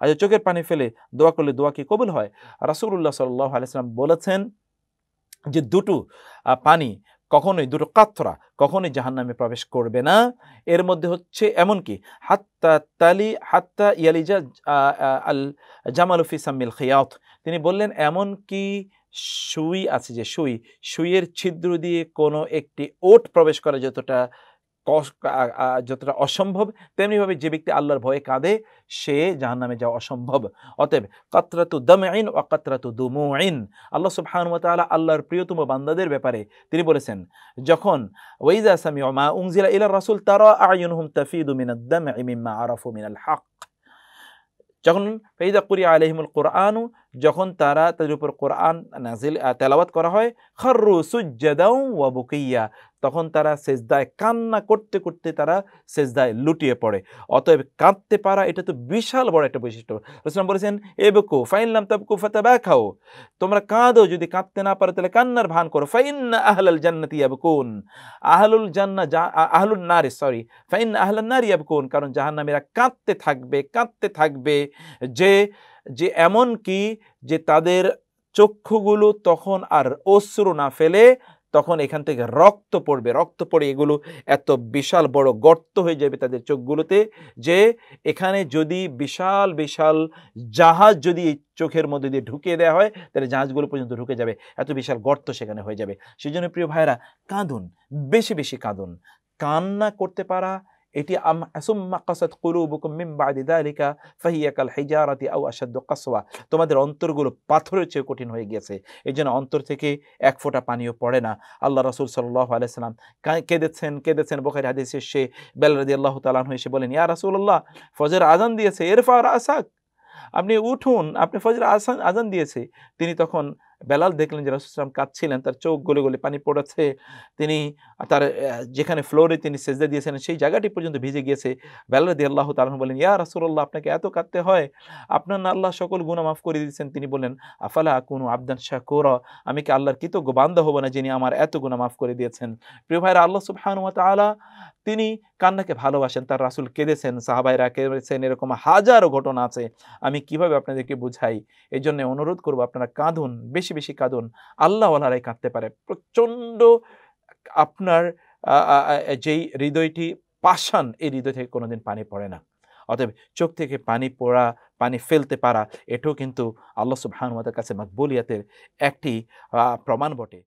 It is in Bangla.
আর চোখের পানি ফেলে দোয়া করলে দোয়া কি কবুল হয় রাসুল্লাহ সাল্লাহ আলাইসালাম বলেছেন যে দুটো পানি কখনোই দুটো কাতরা কখনোই জাহান্নামে প্রবেশ করবে না এর মধ্যে হচ্ছে এমনকি হাত্তা তালি হাত্তা ইয়ালিজা আল জামালুফি সাম্মিল খিয়াত তিনি বললেন এমন কি সুই আছে যে সুই সুইয়ের ছিদ্র দিয়ে কোনো একটি ওট প্রবেশ করে যতটা যতটা অসম্ভব তেমনিভাবে যে ব্যক্তি আল্লাহর ভয়ে কাঁদে সে জাহান নামে যাওয়া অসম্ভব অতএব কাতরাতু দম আইন ও কাতরাতু দুমু আইন আল্লাহ আল্লাহ আল্লাহর প্রিয়তম বান্দাদের ব্যাপারে তিনি বলেছেন যখন ওয়াইজা সামি মা উংজিলা ইলা রাসুল তারা আয়ুন হুম তাফিদু মিনাদ্দম ইমিম্মা আরফু মিনাল হাক যখন ফেইদা কুরি আলহিমুল কোরআনু যখন তারা তাদের উপর কোরআন নাজিল তেলাবাত করা হয় খর্রু সুজ্জাদাউ ওয়া বুকিয়া তখন তারা সেজদায় কান্না করতে করতে তারা সেজদায় লুটিয়ে পড়ে অতএব কাঁদতে পারা এটা তো বিশাল বড় একটা বৈশিষ্ট্য রসলাম বলেছেন এ বেকু ফাইনলাম তাবকু ফাতে ব্যাখাও তোমরা কাঁদো যদি কাঁদতে না পারো তাহলে কান্নার ভান করো ফাইন আহলাল জান্নাতি ইয়াবকুন আহলুল জান্না আহলুল নারী সরি ফাইন আহলাল নার ইয়াবকুন কারণ জাহান্নামীরা কাঁদতে থাকবে কাঁদতে থাকবে যে যে এমন কি যে তাদের চক্ষুগুলো তখন আর অশ্রু না ফেলে তখন এখান থেকে রক্ত পড়বে রক্ত পড়ে এগুলো এত বিশাল বড় গর্ত হয়ে যাবে তাদের চোখগুলোতে যে এখানে যদি বিশাল বিশাল জাহাজ যদি চোখের মধ্যে দিয়ে ঢুকিয়ে দেওয়া হয় তাহলে জাহাজগুলো পর্যন্ত ঢুকে যাবে এত বিশাল গর্ত সেখানে হয়ে যাবে সেই জন্য প্রিয় ভাইরা কাঁদুন বেশি বেশি কাঁদুন কান্না করতে পারা এটি আম সুম্মা কাসাত কাল তোমাদের অন্তরগুলো পাথরের চেয়ে কঠিন হয়ে গেছে এই জন্য অন্তর থেকে এক ফোঁটা পানিও পড়ে না আল্লাহ রসুল সাল্লাহ আলাইহি সাল্লাম কেঁদেছেন কেঁদেছেন বোখের হাদিসে সে বেল আল্লাহ তাআলা আনহু এসে বলেন ইয়া আল্লাহ ফজর আজান দিয়েছে এরফা আসাক আপনি উঠুন আপনি ফজর আসান আজান দিয়েছে তিনি তখন বেলাল দেখলেন যে রাসুলাম কাঁদছিলেন তার চোখ গলে গলে পানি পড়াচ্ছে তিনি তার যেখানে ফ্লোরে তিনি সেজদা দিয়েছেন সেই জায়গাটি পর্যন্ত ভিজে গিয়েছে বেলাল দি আল্লাহ তালন বলেন ইয়া রাসুল্লাহ আপনাকে এত কাঁদতে হয় আপনার না আল্লাহ সকল গুণা মাফ করে দিয়েছেন তিনি বলেন আফালা কোনো আবদান শাহ কোর আমি কি আল্লাহর কৃতজ্ঞ গোবান্ধ হব না যিনি আমার এত গুণা মাফ করে দিয়েছেন প্রিয় ভাইরা আল্লাহ সুবহানুয়া তালা তিনি কান্নাকে ভালোবাসেন তার রাসুল কেঁদেছেন সাহাবাইরা কেঁদেছেন এরকম হাজারো ঘটনা আছে আমি কিভাবে আপনাদেরকে বুঝাই এই জন্য অনুরোধ করবো আপনারা কাঁদুন বেশি বেশি কাঁদুন আল্লাহওয়ালারাই কাঁদতে পারে প্রচণ্ড আপনার যেই হৃদয়টি পাষাণ এই হৃদয় থেকে কোনোদিন পানি পড়ে না অতএব চোখ থেকে পানি পড়া পানি ফেলতে পারা এটাও কিন্তু আল্লাহ সুবহানুমাতার কাছে মকবুলিয়াতের একটি প্রমাণ বটে